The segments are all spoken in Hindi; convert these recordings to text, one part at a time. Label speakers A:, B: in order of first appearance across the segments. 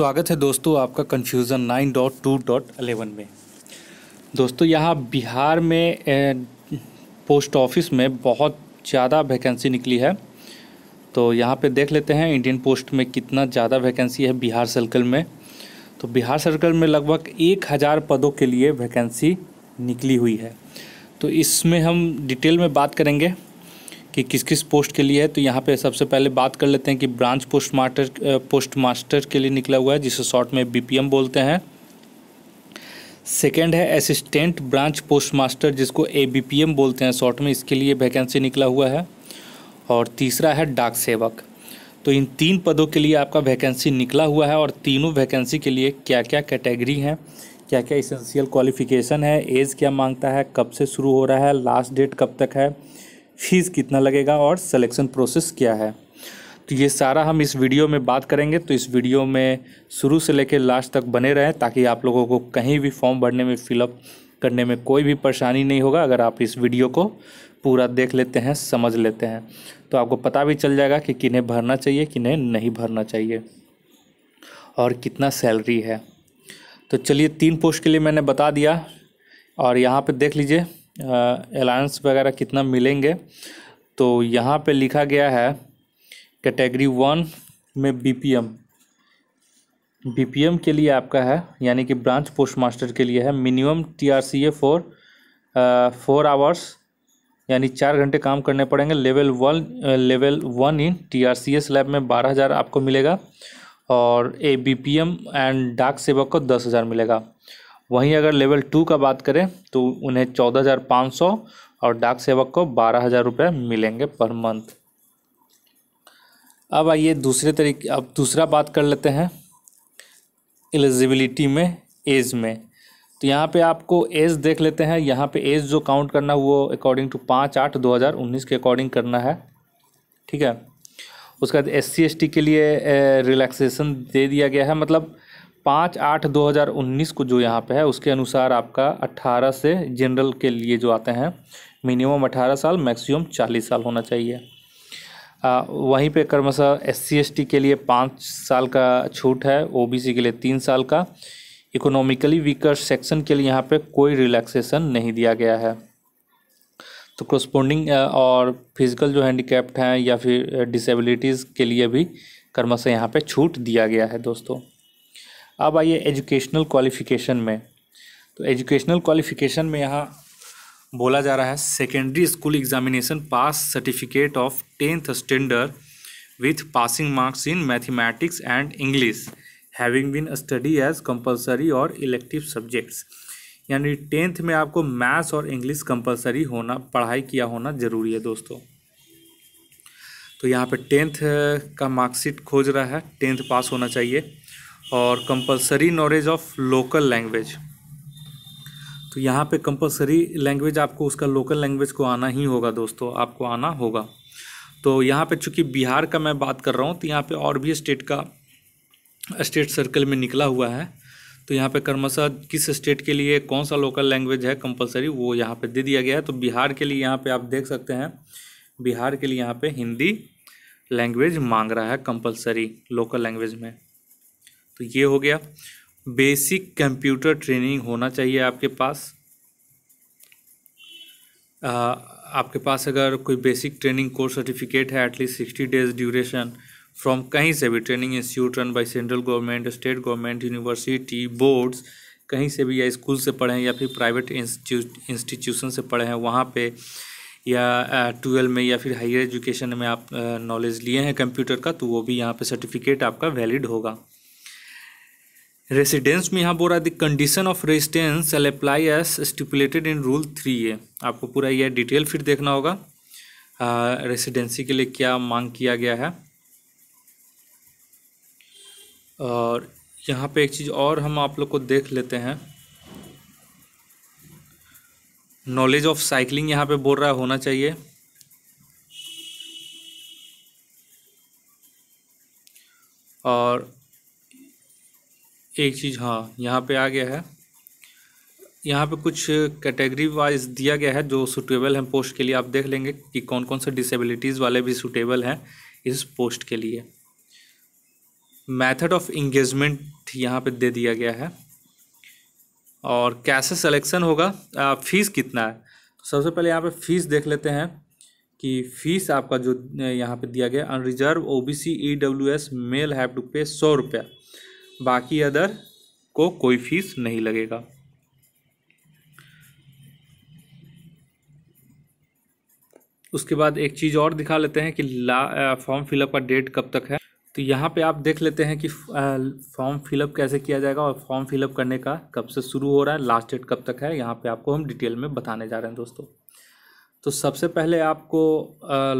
A: स्वागत है दोस्तों आपका confusion nine dot two dot eleven में दोस्तों यहाँ बिहार में ए, पोस्ट ऑफिस में बहुत ज़्यादा वैकेंसी निकली है तो यहाँ पे देख लेते हैं इंडियन पोस्ट में कितना ज़्यादा वैकेंसी है बिहार सर्कल में तो बिहार सर्कल में लगभग एक हज़ार पदों के लिए वैकेंसी निकली हुई है तो इसमें हम डिटेल में बात करेंगे कि किस किस पोस्ट के लिए है तो यहाँ पे सबसे पहले बात कर लेते हैं कि branch postmaster postmaster के लिए निकला हुआ है जिसे शॉर्ट में बीपीएम बोलते हैं सेकेंड है असिस्टेंट ब्रांच पोस्ट मास्टर जिसको ए बोलते हैं शॉर्ट में इसके लिए वैकेंसी निकला हुआ है और तीसरा है डाक सेवक तो इन तीन पदों के लिए आपका वैकेंसी निकला हुआ है और तीनों वैकेंसी के लिए क्या क्या कैटेगरी हैं क्या क्या इसेंशियल क्वालिफिकेशन है एज क्या मांगता है कब से शुरू हो रहा है लास्ट डेट कब तक है फ़ीस कितना लगेगा और सिलेक्शन प्रोसेस क्या है तो ये सारा हम इस वीडियो में बात करेंगे तो इस वीडियो में शुरू से लेकर लास्ट तक बने रहें ताकि आप लोगों को कहीं भी फॉर्म भरने में फिलअप करने में कोई भी परेशानी नहीं होगा अगर आप इस वीडियो को पूरा देख लेते हैं समझ लेते हैं तो आपको पता भी चल जाएगा कि किन्हें भरना चाहिए किन्हें नहीं भरना चाहिए और कितना सैलरी है तो चलिए तीन पोस्ट के लिए मैंने बता दिया और यहाँ पे देख लीजिए अलायंस वगैरह कितना मिलेंगे तो यहाँ पे लिखा गया है कैटेगरी वन में बीपीएम बीपीएम के लिए आपका है यानी कि ब्रांच पोस्ट मास्टर के लिए है minimum TRCA four four hours यानी चार घंटे काम करने पड़ेंगे level one level one in TRCA slab में बारह हज़ार आपको मिलेगा और ए एम एंड डाक सेवक को दस हज़ार मिलेगा वहीं अगर लेवल टू का बात करें तो उन्हें चौदह हज़ार पाँच सौ और डाक सेवक को बारह हज़ार रुपये मिलेंगे पर मंथ अब आइए दूसरे तरीके अब दूसरा बात कर लेते हैं एलिजिबिलिटी में एज में तो यहाँ पे आपको एज देख लेते हैं यहाँ पे एज जो काउंट करना वो अकॉर्डिंग टू पाँच आठ दो हज़ार उन्नीस के अकॉर्डिंग करना है ठीक है उसके बाद एस सी के लिए रिलैक्सेशन दे दिया गया है मतलब पाँच आठ दो हज़ार उन्नीस को जो यहाँ पे है उसके अनुसार आपका अट्ठारह से जनरल के लिए जो आते हैं मिनिमम अट्ठारह साल मैक्सिमम चालीस साल होना चाहिए आ, वहीं पे क्रमशः एस सी के लिए पाँच साल का छूट है ओबीसी के लिए तीन साल का इकोनॉमिकली वीकर सेक्शन के लिए यहाँ पे कोई रिलैक्सेशन नहीं दिया गया है तो क्रोस्पोंडिंग और फिजिकल जो हैंडीकैप्ड हैं या फिर डिसेबिलिटीज़ के लिए भी कर्मशः यहाँ पे छूट दिया गया है दोस्तों अब आइए एजुकेशनल क्वालिफिकेशन में तो एजुकेशनल क्वालिफिकेशन में यहाँ बोला जा रहा है secondary school examination pass certificate of tenth standard with passing marks in mathematics and English having been study as compulsory और इलेक्टिव सब्जेक्ट्स यानी टेंथ में आपको मैथ्स और इंग्लिश कंपलसरी होना पढ़ाई किया होना ज़रूरी है दोस्तों तो यहाँ पे टेंथ का मार्कशीट खोज रहा है टेंथ पास होना चाहिए और compulsory knowledge of local language तो यहाँ पे कंपलसरी लैंग्वेज आपको उसका लोकल लैंग्वेज को आना ही होगा दोस्तों आपको आना होगा तो यहाँ पे चूँकि बिहार का मैं बात कर रहा हूँ तो यहाँ पे और भी स्टेट का स्टेट सर्कल में निकला हुआ है तो यहाँ पे कर्मशा किस स्टेट के लिए कौन सा लोकल लैंग्वेज है कंपलसरी वो यहाँ पे दे दिया गया है तो बिहार के लिए यहाँ पे आप देख सकते हैं बिहार के लिए यहाँ पे हिंदी लैंग्वेज मांग रहा है कंपलसरी लोकल लैंग्वेज में तो ये हो गया बेसिक कंप्यूटर ट्रेनिंग होना चाहिए आपके पास आ, आपके पास अगर कोई बेसिक ट्रेनिंग कोर्स सर्टिफिकेट है at least sixty days duration from कहीं से भी training institute run by central government state government university boards कहीं से भी या स्कूल से पढ़े हैं या फिर प्राइवेट इंस्टीट्यूशन से पढ़े हैं वहाँ पे या ट्वेल्व में या फिर हायर एजुकेशन में आप नॉलेज लिए हैं कंप्यूटर का तो वो भी यहाँ पे सर्टिफिकेट आपका वैलिड होगा रेसिडेंस में यहाँ बोल रहा है the condition of residence all apply as stipulated in rule three A आपको पूरा यह डिटेल फिर देखना होगा रेसिडेंसी के लिए क्या मांग किया गया है और यहाँ पे एक चीज़ और हम आप लोग को देख लेते हैं नॉलेज ऑफ साइकिलिंग यहाँ पे बोल रहा है होना चाहिए और एक चीज़ हाँ यहाँ पे आ गया है यहाँ पे कुछ कैटेगरी वाइज दिया गया है जो सूटेबल हैं पोस्ट के लिए आप देख लेंगे कि कौन कौन से डिसेबिलिटीज़ वाले भी सूटेबल हैं इस पोस्ट के लिए मेथड ऑफ इंगेजमेंट यहाँ पे दे दिया गया है और कैसे सिलेक्शन होगा फ़ीस कितना है तो सबसे पहले यहाँ पे फ़ीस देख लेते हैं कि फ़ीस आपका जो यहाँ पे दिया गया unreserve O B C E W S male have to pay सौ रुपया बाकी अदर को कोई फीस नहीं लगेगा उसके बाद एक चीज़ और दिखा लेते हैं कि ला फॉर्म फिलअप का डेट कब तक है तो यहाँ पे आप देख लेते हैं कि फॉर्म फिलअप कैसे किया जाएगा और फॉर्म फिलअप करने का कब से शुरू हो रहा है लास्ट डेट कब तक है यहाँ पे आपको हम डिटेल में बताने जा रहे हैं दोस्तों तो सबसे पहले आपको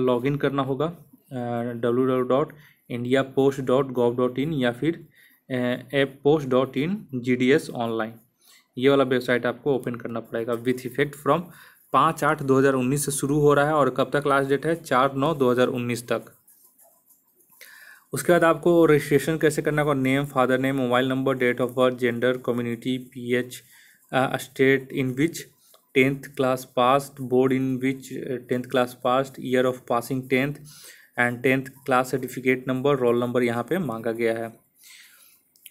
A: लॉगिन करना होगा W W dot India post dot gov dot in या फिर app post dot in G D S online ये वाला वेबसाइट आपको ओपन करना पड़ेगा विथ इफेक्ट फ्रॉम पाँच आठ दो हज़ार उन्नीस से शुरू हो रहा है और कब तक लास्ट डेट है चार नौ दो हज़ार उन्नीस तक उसके बाद आपको रजिस्ट्रेशन कैसे करना होगा name father name mobile number date of birth gender community P H state in which tenth class passed board in which tenth class passed year of passing tenth and tenth class certificate number roll number यहाँ पे मांगा गया है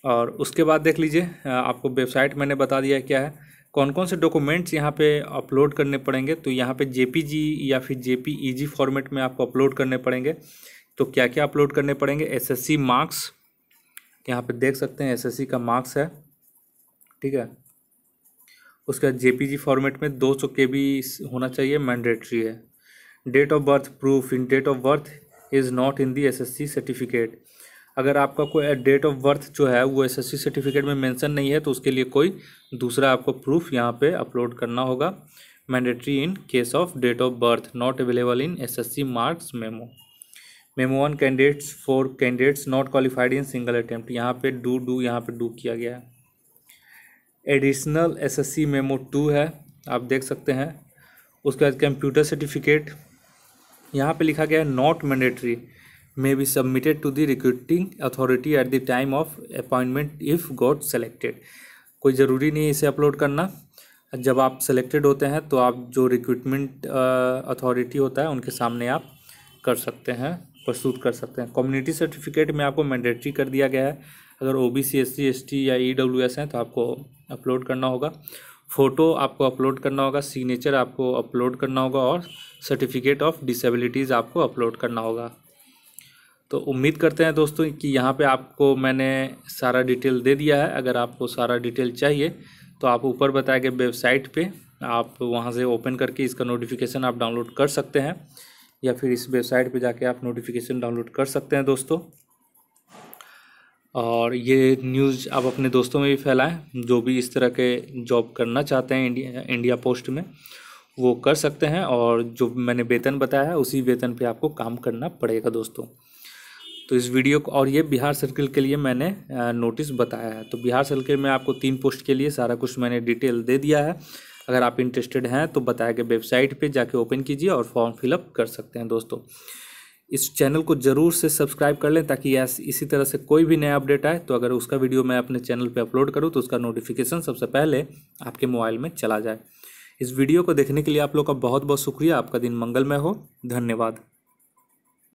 A: और उसके बाद देख लीजिए आपको वेबसाइट मैंने बता दिया क्या है कौन कौन से डॉक्यूमेंट्स यहाँ पे अपलोड करने पड़ेंगे तो यहाँ पे जे या फिर जेपीईजी फॉर्मेट में आपको अपलोड करने पड़ेंगे तो क्या क्या अपलोड करने पड़ेंगे एसएससी मार्क्स यहाँ पे देख सकते हैं एसएससी का मार्क्स है ठीक है उसके बाद जे फॉर्मेट में दो केबी होना चाहिए मैंडेटरी है date of birth proof in date of birth is not in the S certificate अगर आपका कोई डेट ऑफ बर्थ जो है वो एसएससी सर्टिफिकेट में मेंशन नहीं है तो उसके लिए कोई दूसरा आपको प्रूफ यहाँ पे अपलोड करना होगा mandatory in case of date of birth not available in SSC marks memo memo one candidates for candidates not qualified in single attempt यहाँ पे डू डू यहाँ पे डू किया गया है एडिशनल एस मेमो टू है आप देख सकते हैं उसके बाद कंप्यूटर सर्टिफिकेट यहाँ पे लिखा गया है not mandatory may be submitted to the recruiting authority at the time of appointment if got selected कोई ज़रूरी नहीं है इसे अपलोड करना जब आप सेलेक्टेड होते हैं तो आप जो रिक्रूटमेंट अथॉरिटी होता है उनके सामने आप कर सकते हैं प्रस्तुत कर सकते हैं कम्युनिटी सर्टिफिकेट में आपको मैंडेटरी कर दिया गया है अगर O B C S C S T या ई डब्ल्यू एस हैं तो आपको अपलोड करना होगा फ़ोटो आपको अपलोड करना होगा सिग्नेचर आपको अपलोड करना होगा और सर्टिफिकेट ऑफ डिसेबिलिटीज़ आपको अपलोड करना होगा तो उम्मीद करते हैं दोस्तों कि यहाँ पे आपको मैंने सारा डिटेल दे दिया है अगर आपको सारा डिटेल चाहिए तो आप ऊपर बताए गए वेबसाइट पे आप वहाँ से ओपन करके इसका नोटिफिकेशन आप डाउनलोड कर सकते हैं या फिर इस वेबसाइट पे जाके आप नोटिफिकेशन डाउनलोड कर सकते हैं दोस्तों और ये न्यूज़ आप अपने दोस्तों में भी फैलाएं जो भी इस तरह के जॉब करना चाहते हैं इंडिया इंडिया पोस्ट में वो कर सकते हैं और जो मैंने वेतन बताया है उसी वेतन पर आपको काम करना पड़ेगा दोस्तों तो इस वीडियो को और ये बिहार सर्किल के लिए मैंने नोटिस बताया है तो बिहार सर्किल में आपको तीन पोस्ट के लिए सारा कुछ मैंने डिटेल दे दिया है अगर आप इंटरेस्टेड हैं तो बताया गया वेबसाइट पे जाके ओपन कीजिए और फॉर्म फिलअप कर सकते हैं दोस्तों इस चैनल को ज़रूर से सब्सक्राइब कर लें ताकि इसी तरह से कोई भी नया अपडेट आए तो अगर उसका वीडियो मैं अपने चैनल पर अपलोड करूँ तो उसका नोटिफिकेशन सबसे पहले आपके मोबाइल में चला जाए इस वीडियो को देखने के लिए आप लोग का बहुत बहुत शुक्रिया आपका दिन मंगलमय हो धन्यवाद